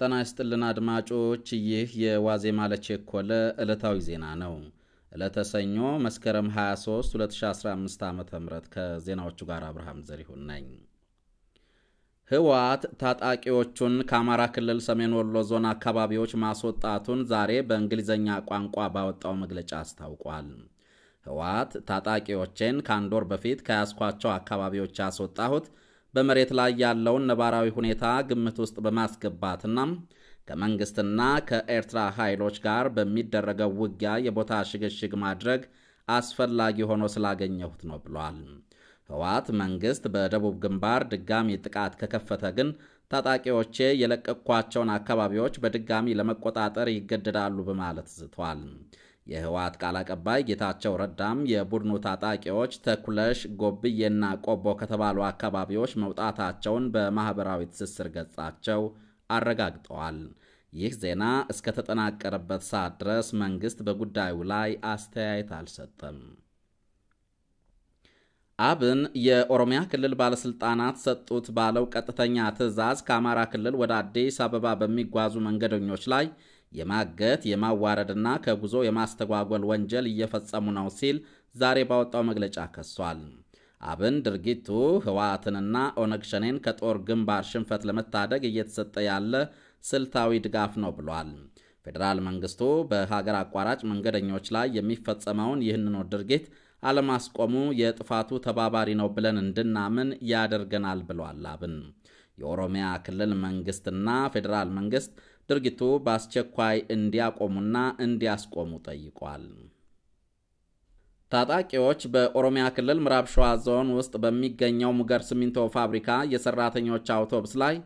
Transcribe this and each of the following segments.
ጤና ይስጥልን አድማጮች፣ ይህ የዋዜማ ለቼኮለ ዕለታዊ ዜና ነው። ዕለተ ሰኞ መስከረም 23 2015 ዓ ም ከዜናዎቹ ጋር አብርሃም ዘሪሁን ነኝ። ህወሓት ታጣቂዎቹን ከአማራ ክልል ሰሜን ወሎ ዞን አካባቢዎች ማስወጣቱን ዛሬ በእንግሊዝኛ ቋንቋ ባወጣው መግለጫ አስታውቋል። ህወሓት ታጣቂዎቼን ከአንድ ወር በፊት ከያዝኳቸው አካባቢዎች ያስወጣሁት በመሬት ላይ ያለውን ነባራዊ ሁኔታ ግምት ውስጥ በማስገባትና ከመንግስትና ከኤርትራ ኃይሎች ጋር በሚደረገው ውጊያ የቦታ ሽግሽግ ማድረግ አስፈላጊ ሆኖ ስላገኘሁት ነው ብሏል። ህወሓት መንግስት በደቡብ ግንባር ድጋሚ ጥቃት ከከፈተ ግን ታጣቂዎቼ የለቀቅኳቸውን አካባቢዎች በድጋሚ ለመቆጣጠር ይገደዳሉ በማለት ዝቷል። የህወሓት ቃል አቀባይ ጌታቸው ረዳም የቡድኑ ታጣቂዎች ተኩለሽ፣ ጎብዬና ቆቦ ከተባሉ አካባቢዎች መውጣታቸውን በማኅበራዊ ትስስር ገጻቸው አረጋግጠዋል። ይህ ዜና እስከተጠናቀረበት ሰዓት ድረስ መንግሥት በጉዳዩ ላይ አስተያየት አልሰጠም። አብን የኦሮሚያ ክልል ባለሥልጣናት ሰጡት ባለው ቀጥተኛ ትዕዛዝ ከአማራ ክልል ወደ አዲስ አበባ በሚጓዙ መንገደኞች ላይ የማገት የማዋረድና ከጉዞ የማስተጓጎል ወንጀል እየፈጸሙ ነው ሲል ዛሬ ባወጣው መግለጫ ከሷል። አብን ድርጊቱ ህወሓትንና ኦነግ ሸኔን ከጦር ግንባር ሽንፈት ለመታደግ እየተሰጠ ያለ ስልታዊ ድጋፍ ነው ብሏል። ፌዴራል መንግስቱ በሀገር አቋራጭ መንገደኞች ላይ የሚፈጸመውን ይህንኑ ድርጊት አለማስቆሙ የጥፋቱ ተባባሪ ነው ብለን እንድናምን ያደርገናል ብሏል። አብን የኦሮሚያ ክልል መንግስትና ፌዴራል መንግስት ድርጊቱ በአስቸኳይ እንዲያቆሙና እንዲያስቆሙ ጠይቋል። ታጣቂዎች በኦሮሚያ ክልል ምዕራብ ሸዋ ዞን ውስጥ በሚገኘው ሙገር ሲሚንቶ ፋብሪካ የሰራተኞች አውቶቡስ ላይ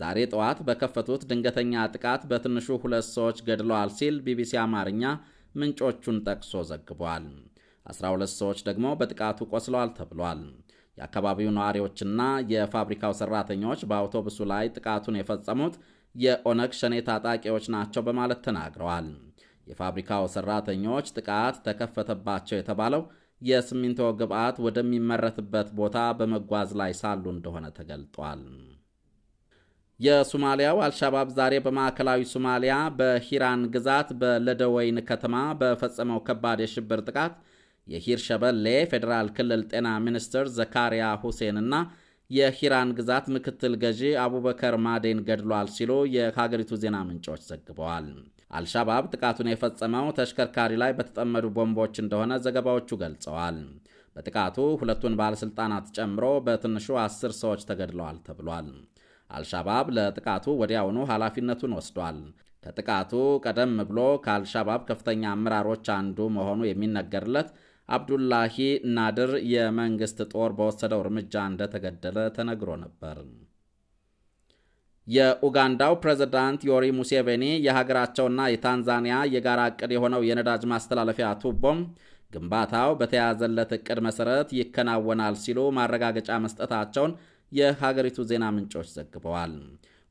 ዛሬ ጠዋት በከፈቱት ድንገተኛ ጥቃት በትንሹ ሁለት ሰዎች ገድለዋል ሲል ቢቢሲ አማርኛ ምንጮቹን ጠቅሶ ዘግቧል። 12 ሰዎች ደግሞ በጥቃቱ ቆስለዋል ተብሏል። የአካባቢው ነዋሪዎችና የፋብሪካው ሰራተኞች በአውቶቡሱ ላይ ጥቃቱን የፈጸሙት የኦነግ ሸኔ ታጣቂዎች ናቸው በማለት ተናግረዋል። የፋብሪካው ሰራተኞች ጥቃት ተከፈተባቸው የተባለው የሲሚንቶ ግብዓት ወደሚመረትበት ቦታ በመጓዝ ላይ ሳሉ እንደሆነ ተገልጧል። የሱማሊያው አልሻባብ ዛሬ በማዕከላዊ ሱማሊያ በሂራን ግዛት በለደወይን ከተማ በፈጸመው ከባድ የሽብር ጥቃት የሂር ሸበሌ ፌዴራል ክልል ጤና ሚኒስትር ዘካሪያ ሁሴን እና የሂራን ግዛት ምክትል ገዢ አቡበከር ማዴን ገድሏል ሲሉ የሀገሪቱ ዜና ምንጮች ዘግበዋል። አልሻባብ ጥቃቱን የፈጸመው ተሽከርካሪ ላይ በተጠመዱ ቦምቦች እንደሆነ ዘገባዎቹ ገልጸዋል። በጥቃቱ ሁለቱን ባለሥልጣናት ጨምሮ በትንሹ አስር ሰዎች ተገድለዋል ተብሏል። አልሻባብ ለጥቃቱ ወዲያውኑ ኃላፊነቱን ወስዷል። ከጥቃቱ ቀደም ብሎ ከአልሻባብ ከፍተኛ አመራሮች አንዱ መሆኑ የሚነገርለት አብዱላሂ ናድር የመንግስት ጦር በወሰደው እርምጃ እንደተገደለ ተነግሮ ነበር። የኡጋንዳው ፕሬዝዳንት ዮሪ ሙሴቬኒ የሀገራቸውና የታንዛኒያ የጋራ ዕቅድ የሆነው የነዳጅ ማስተላለፊያ ቱቦም ግንባታው በተያዘለት ዕቅድ መሠረት ይከናወናል ሲሉ ማረጋገጫ መስጠታቸውን የሀገሪቱ ዜና ምንጮች ዘግበዋል።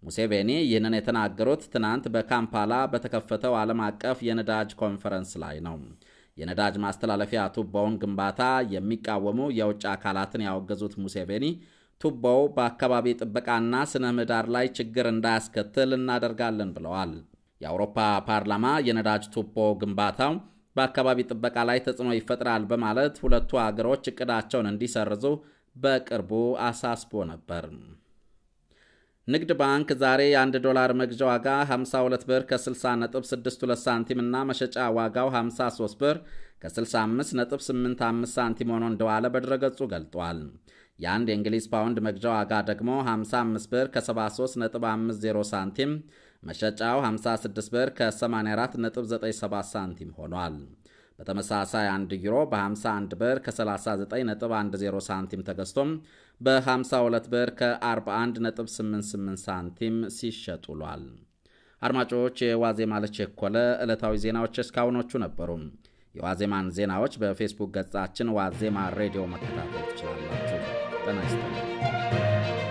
ሙሴቬኒ ይህንን የተናገሩት ትናንት በካምፓላ በተከፈተው ዓለም አቀፍ የነዳጅ ኮንፈረንስ ላይ ነው። የነዳጅ ማስተላለፊያ ቱቦውን ግንባታ የሚቃወሙ የውጭ አካላትን ያወገዙት ሙሴቬኒ ቱቦው በአካባቢ ጥበቃና ስነ ምህዳር ላይ ችግር እንዳያስከትል እናደርጋለን ብለዋል። የአውሮፓ ፓርላማ የነዳጅ ቱቦ ግንባታው በአካባቢ ጥበቃ ላይ ተጽዕኖ ይፈጥራል በማለት ሁለቱ አገሮች እቅዳቸውን እንዲሰርዙ በቅርቡ አሳስቦ ነበር። ንግድ ባንክ ዛሬ የአንድ ዶላር መግዣ ዋጋ 52 ብር ከ60.62 ሳንቲም እና መሸጫ ዋጋው 53 ብር ከ65.85 ሳንቲም ሆኖ እንደዋለ በድረገጹ ገልጧል። የአንድ የእንግሊዝ ፓውንድ መግዣ ዋጋ ደግሞ 55 ብር ከ73.50 ሳንቲም፣ መሸጫው 56 ብር ከ84.97 ሳንቲም ሆኗል። በተመሳሳይ 1 ዩሮ በ51 ብር ከ39.10 ሳንቲም ተገዝቶም በ52 ብር ከ41.88 ሳንቲም ሲሸጥ ውሏል። አድማጮች፣ የዋዜማ ለቸኮለ ዕለታዊ ዜናዎች እስካሁኖቹ ነበሩ። የዋዜማን ዜናዎች በፌስቡክ ገጻችን ዋዜማ ሬዲዮ መከታተል ትችላላችሁ። ጤና ይስጥልኝ።